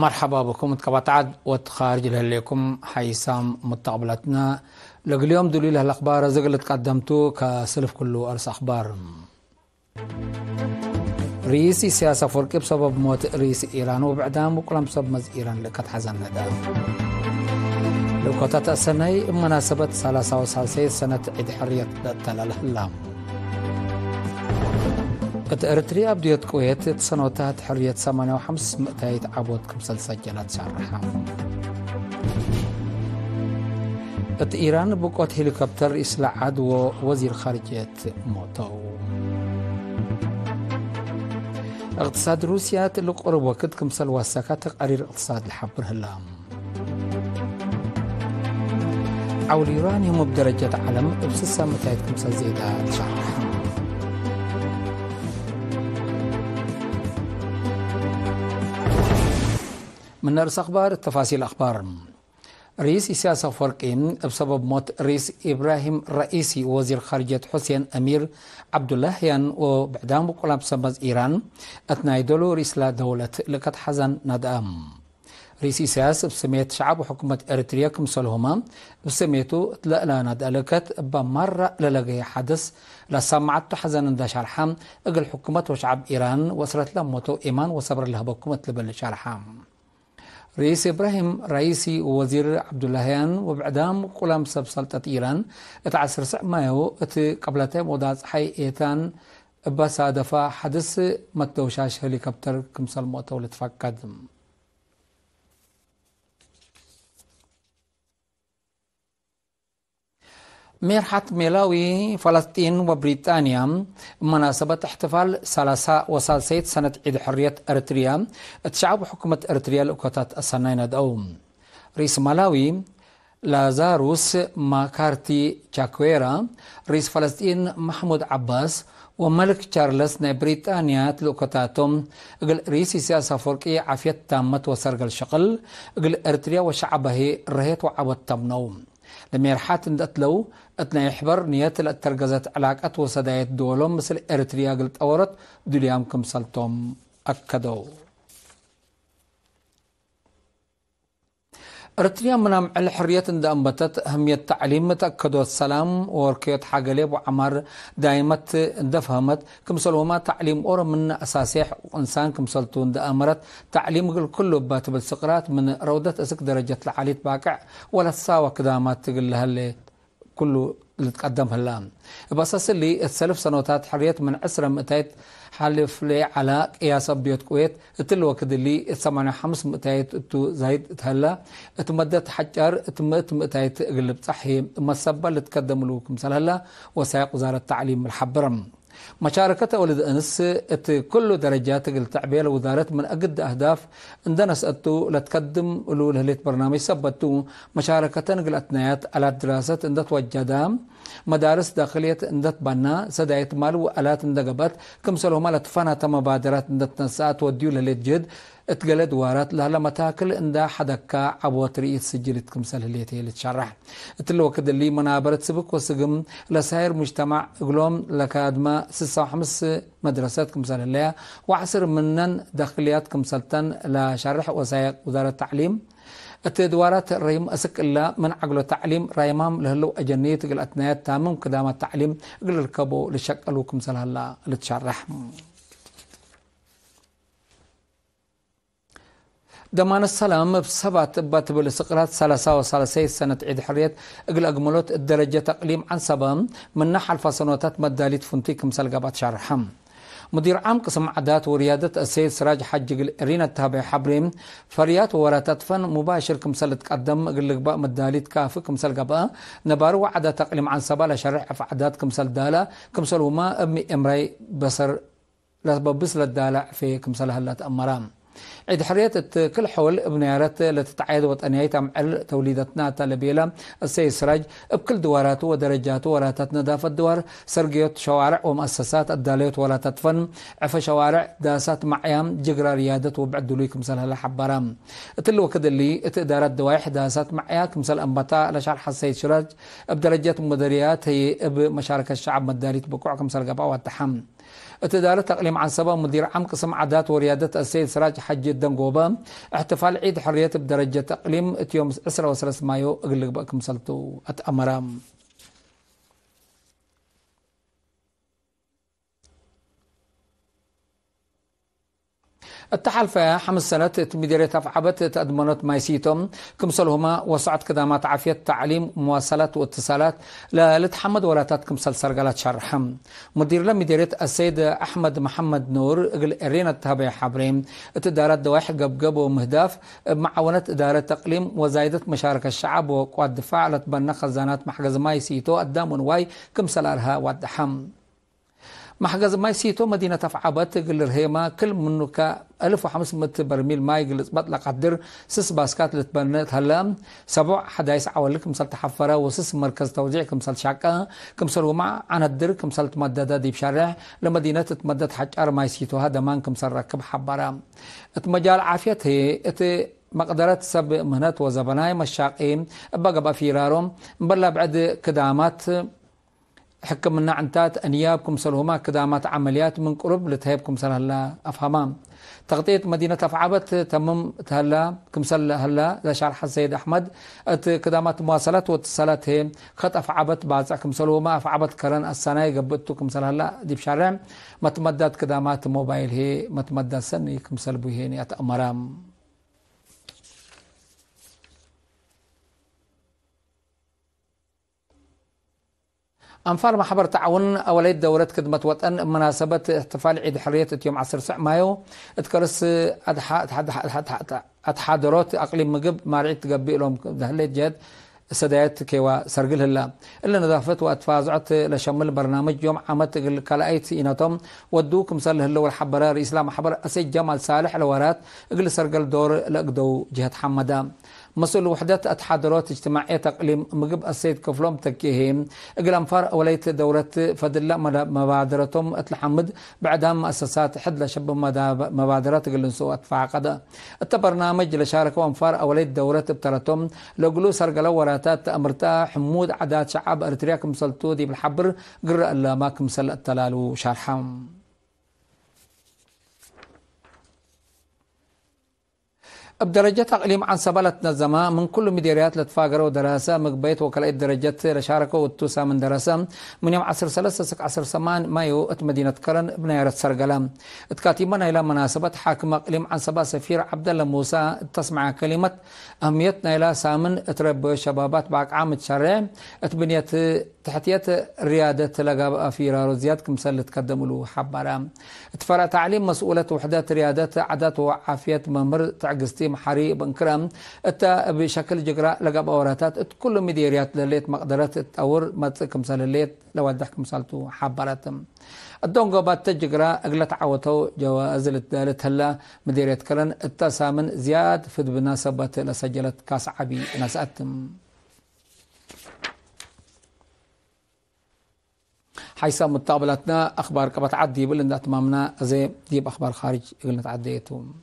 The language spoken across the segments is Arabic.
مرحبا بكم تقبطعد وتخارج لكم حيسام متقبلتنا لقل يوم دليل الأخبار زقل تقدمتو كسلف كله أرس أخبار رئيس سياسة فرقي بسبب موت رئيس إيران وبعدام وقلم بسبب مز إيران لكت حزن ندام لو كتت السنة مناسبة سالة سنة عيد حرية اللام እቲ ኤርትርያ ብድዮት ቁየት እቲ ሰኖታት ሕርየት 85 ምእታይት ዓቦት ክምሰል ሰጀላ ትሰርሓ ات ኢራን ብቆት ሄሊኮፕተር ይስለ عدو ወዚር ኻርጀት ሞተው اقتصاد روسيا قرب وقت كمسل واسكا تقرير اقتصاد الحبر هلام عول إيران هم بدرجة علم بسسة متايت كمسل زيادة تشرح من نرس أخبار تفاصيل أخبار رئيس سياسة فرقين بسبب موت رئيس إبراهيم رئيسي وزير خارجية حسين أمير عبد الله يان وبعدام قلاب سمز إيران أثناء دولو رئيس لا دولة لكت حزن ندأم رئيس سياسة بسميت شعب حكومة إريتريا كم كمسلهما بسميتو تلألا ندألكت بمرة للاقي حدث لسمعت حزن دا شرحام أقل حكومة وشعب إيران وصلت لموتو إيمان وصبر لها بكومة لبل شرحام رئيس إبراهيم رئيسي ووزير عبد اللهيان وبعدام قلام سب سلطة إيران اتعسر سع مايو ات قبلته مودات حي إيتان بسادفة حدث متوشاش هليكابتر كمسال موتو لتفاق قدم ميرحت ميلاوي فلسطين وبريطانيا مناسبة احتفال وسلسيت سنة عيد حرية أرتريا تشعب حكومة أرتريا لأكوتات السنين دوم رئيس ملاوي لازاروس ماكارتي تشاكويرا رئيس فلسطين محمود عباس وملك تشارلز ناي بريطانيا تلوكتاتهم قل رئيس سياسة فوركي عفية تامة وسرق الشقل قل أرتريا وشعبه رهيت وعبت تمنوم لميرحات اندتلو اتنا يحبر نيات الاترقزات علاقات وسدايات دولهم مثل إريتريا قلت أورت دوليام كمسلتوم أكدو ارتريا منام الحرية عند أنبتت أهمية تعليم متأكد والسلام ووركيت حاجليب وعمر دائمت دفهمت كمسل وما تعليم أور من أساسيح وإنسان كم توند أمرت تعليم الكل بات بالسقرات من روضة أسك درجة العالية باقع ولا تساوى كدامات تقول اللي كله اللي تقدم الآن بس اللي السلف سنوات حريات من عسرة متايت حلف لي على قياس بيوت كويت اتل وقت اللي 85 متايت تو زايد تهلا اتمدت حجر اتمت متايت قلب صحي مسبه لتقدم لكم سلهلا وسائق وزاره التعليم الحبرم مشاركة ولد أنس ات كل درجات التعبية لوزارة من اقد أهداف عندنا اتو لتقدم ولو ليت برنامج سبتو مشاركة نقل أتنايات على الدراسة اندت وجدام مدارس داخلية اندت بنا سدايت مال وآلات اندقبت كم مالت لتفنا مبادرات اندت نسات وديو لليت جد اتقل دوارات لها لما تاكل اندا حدكا عبوة رئية سجلت كم كمسال هليتي لتشرح اتلو كد اللي منابرة سبك وسقم لسائر مجتمع غلوم لكادما سسا وحمس مدرسات كمسال اللي وعسر منن داخليات كم لا شرح وسائق وزارة التعليم التدوارات الريم أسك إلا من عقل التعليم رايمام لهلو اجنيت قل أتنايات تامم قدام التعليم قل الكبو لشك ألوكم سلهلا لتشرح دمان السلام بسبعة بات بالسقرات سلاسة وسلاسة سنة عيد حرية اقل اقملوت الدرجة تقليم عن سبا من نحل فصنوتات مداليت فنتي كمسال قابات شارحم مدير عام قسم عادات وريادة السيد سراج حج رينا التابع حبريم فريات ووراتات فن مباشر كمسال تقدم قلقباء مداليت كاف كمسال قباء نبار وعدا تقليم عن سبا شرح في كمسال دالة كمسال وما أمي إمري بصر لسبب بسل الدالة في كمسال هلات أمرام عيد حرية كل حول بنيارات لتتعايد وطنية عل توليدتنا تلبيلة السي سراج بكل دواراته ودرجاته وراتات نظافة دوار سرقيت شوارع ومؤسسات الداليوت وراتات فن عفا شوارع داسات معيام جقرا ريادة وبعد ليكم سلها لحبارام تلو كد اللي اتدارات دوايح داسات معيا كمسال أنبطاء لشعر حسيت سراج بدرجات مدريات هي بمشاركة الشعب مداريت بقوع كمسال قبع تحمل اتدارة تقليم عن سبب مدير عام قسم عادات وريادة السيد سراج حجي الدنقوبة احتفال عيد حرية بدرجة تقليم اتيوم وسرس مايو اقلق بأكم سلطو اتأمرام التحل حمس خمس سنوات تفعبت تأدمنت مايسيتم سلهما وسعت كدامات عافية تعليم مواصلات واتصالات لتحمد ولا تتكمسل سرقلات شرحم مدير لم مديرية السيد أحمد محمد نور قل إرينا تهبي حبريم تدارة دواح قب قب ومهداف معاونة إدارة تقليم وزايدة مشاركة الشعب وقوات دفاع لتبنى خزانات محجز مايسيتو قدام واي كمسلارها ودحم محجز ماي سيتو مدينة فعبات قل رهيما كل منو كا 1500 برميل ماي قل بطلق قدر سس باسكات لتبنت هلا سبع حدايس عوالك مسال تحفرة وسس مركز توزيع كمسال شاكا كمسال ومع عن الدر كمسال تمدد دي بشارع لمدينة تتمدد حجار ماي سيتو هذا مان كمسال ركب حبرة اتمجال عافية هي ات مقدرات سب مهنات وزبناي مشاقين بقى بفيرارهم بلا بعد كدامات ሕክምና ዕንታት እንያብኩም ሰልሁማ ክዳማት ዓመልያት ምን ቁርብ ልትሃብኩም ሰልሃላ ኣፍሃማ ተቕጢት መዲነት ኣፍዓበት ተምም እትሃላ ክምሰልሃላ ዘሻርሐ ሰይድ ኣሕመድ እቲ ክዳማት መዋሰላት ወትሰላት ሄ ከጥ ኣፍዓበት ባፅዕ ክምሰልሁማ ኣፍዓበት ከረን ኣሳናይ ገብእቱ ክምሰልሃላ ዲብ ሻርዕ መትመዳት ክዳማት ሞባይል ሄ መትመዳት ሰኒ ክምሰልቡ ሄን ኣተእመራም أنفار محبر تعاون أولاد دورة خدمة وطن مناسبة احتفال عيد حرية يوم 10 مايو اتكرس أتحادرات أقليم مقب مارعيت تقبي لهم دهليت جاد سدايات كيوا سرقل هلا إلا نظافت وأتفازعت لشمل برنامج يوم عمت قلقلقايت إناتهم ودوكم سال هلا والحبرة رئيس لا محبر أسيد جمال صالح لورات قل سرقل دور لأقدو جهة حمدا مسؤول وحدات التحاضرات اجتماعية تقليم مقب السيد كفلوم تكيهيم فار اوليت دورة فدلة مبادرتهم اتلحمد بعدها مؤسسات حد لشب مبادرات سوء اتفعقد التبرنامج لشارك انفار اوليت دورة ابترتهم لقلو سرقلو وراتات امرتا حمود عداد شعب ارترياكم سلطودي بالحبر قرأ ما كمسل التلال وشارحهم بدرجات أقليم عن سبلتنا زما من كل مديريات لتفاقر ودراسة مقبيت وكلاء الدرجات رشاركو والتوسا من دراسة من يوم عصر سلسة سك عصر سمان مايو ات مدينة كرن بنيرة سرقلام اتكاتيمنا إلى مناسبة حاكم أقليم عن سبا سفير عبد الله موسى تسمع كلمة أهميتنا إلى سامن اترب شبابات باك عام تشرع اتبنيت تحتيات ريادة لقى أفيرا رزيات سلت تقدم له حبارا تفرى تعليم مسؤولة وحدات ريادة عادات وعافية ممر تعقستي حري بن كرم اتا بشكل جغراء لقى ات كل مديريات لليت مقدرات تطور ما كم الليت لو ودح سلتو حبارات الدونغو بات تجقراء اقلت عوتو جواز الدالت هلا مديريات كرن اتا سامن زياد فدبنا سبات لسجلت كاس عبي ناساتم حيث مطابلتنا أخبار بل بلن أتمامنا زي ديب أخبار خارج قلنا تعديتهم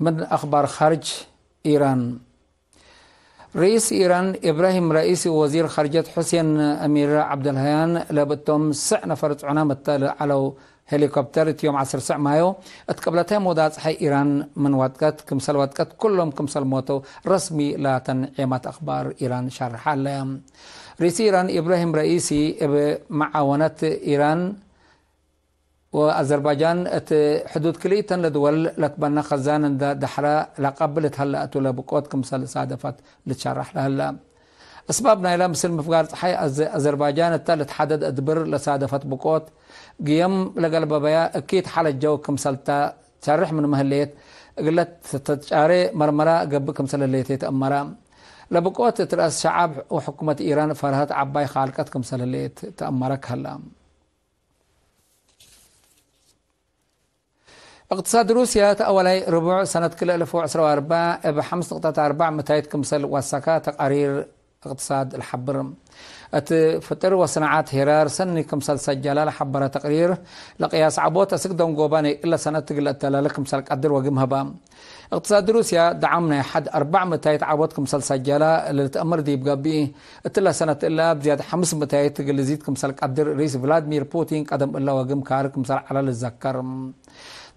من أخبار خارج إيران رئيس إيران إبراهيم رئيس وزير خارجية حسين أمير عبد الهيان لابدهم سع نفر عنام على هليكوبتر يوم عصر ساعة مايو اتقبلتها مودات حي إيران من واتكت كمسل واتكات كلهم كمسل موتو رسمي لا تنعيمات أخبار إيران شرح حالا رئيس إيران إبراهيم رئيسي معاونة إيران وأذربيجان حدود كليتن لدول لتبنى خزان دا دحرا لقبلت هلا اتولى بقوت كمسل صادفت لتشرح لها هلا أسباب نايلا مثل مفقار حي أذربيجان التالت حدد أدبر لصادفت بقوت قيم لقلب بابايا أكيد حال الجو كم سلطة تسرح من مهليت قلت تتشاري مرمرا قبل كم سلطة اللي تتأمرا لبقوت ترأس شعب وحكومة إيران فرهت عباي خالقات كم سلطة اللي تأمرك هلا اقتصاد روسيا تأولي ربع سنة كل 1014 بخمس نقطة أربع متايت كم سلطة وسكا تقارير اقتصاد الحبر ات فتر وصناعات هرار سني سجل على حبر تقرير لقياس عبوت سقدون غوباني إلا سنة تقل لكم سال قدر وقمها بام اقتصاد روسيا دعمنا حد 400 عبوت كم سال سجل تأمر دي بقبي اتلا سنة إلا بزياد 500 تقل زيد كم سال قدر رئيس فلاديمير بوتين قدم إلا وقم كاركم سال على الزكر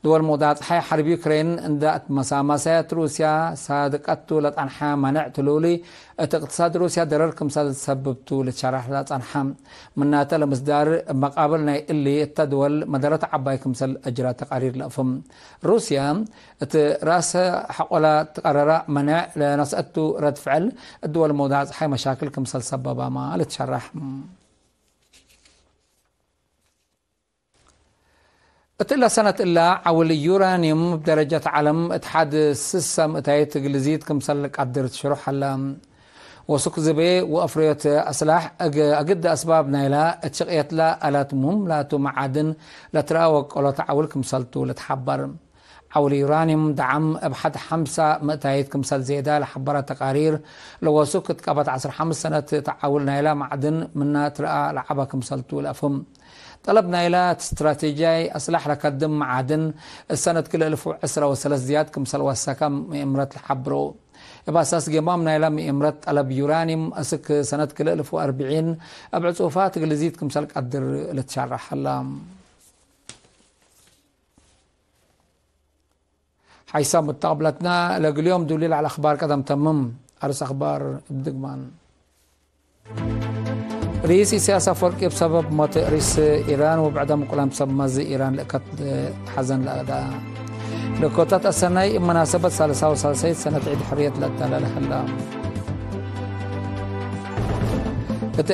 دور مودات حي حرب يوكرين اندات مسامسات روسيا صادقتو عنها منعتلو لي اقتصاد روسيا درر كم صاد تسببتو لتشرح عنها مناتا لمصدار مقابل مقابلنا اللي التدول مدرت عباي كم سل اجرا تقارير لفم روسيا راس حقولا تقرر منع لنسأتو رد فعل الدول مودات حي مشاكل كم سل سببا ما لتشرح እቲ ሰነት እላ ዓውሊ ዩራኒየም ብደረጃት ዓለም እቲ ሓደ ስሳ ምእታየት ግልዚት ክምሰል ቃድር ትሽሩሕ ኣላ وسك زبي وأفريت أسلاح أجد أسباب نايلا اتشقيت لا ألات مهم لا معادن لا تراوك ولا تعاولكم لتحبر حول يورانيوم دعم أبحد حمسة متايت كمسال زيادة لحبارة تقارير لو سكت كابت عصر حمس سنة تعاولنا إلى معدن منا ترقى لعبة كمسال طول أفهم طلبنا إلى استراتيجي أسلح ركدم معدن السنة كل ألف وعسرة وثلاث زياد كمسال وسكم إمرت الحبرو أساس جمامنا إلى مئمرت ألب يورانيوم أسك سنة كل ألف وأربعين أبعد صوفات قلزيت كمسال قدر لتشارح اللام حيثم طابلتنا لليوم دليل على أخبار كذا متمم أرس أخبار بدقمان رئيس سياسة فوركي بسبب ما تقريس إيران وبعدم كلام بسبب مزي إيران لقد حزن لأداء لكوتات السنة مناسبة 33 سنة عيد حرية الدلالة حلا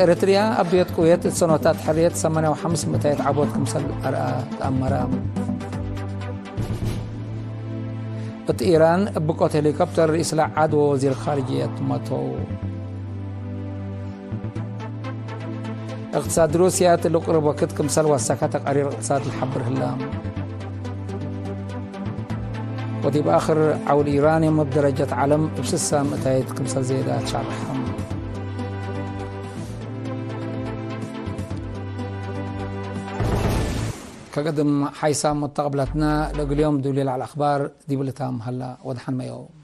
إريتريا أبيض قوية السنوات حرية 85 عبود الأرقاء تأمرها ات طيران بقوة هليكوبتر اسلع عدو وزير الخارجية ماتو اقتصاد روسيا تلقرب وقت كمسل وساكات قرير اقتصاد الحبر هلام ودي بآخر عول إيراني مدرجة علم بسسام تايت كمسل زيدات شعب حمد كقدم حيسام متقبلتنا لقل يوم دوليل على الأخبار دي بلتام هلا مهلا ما يوم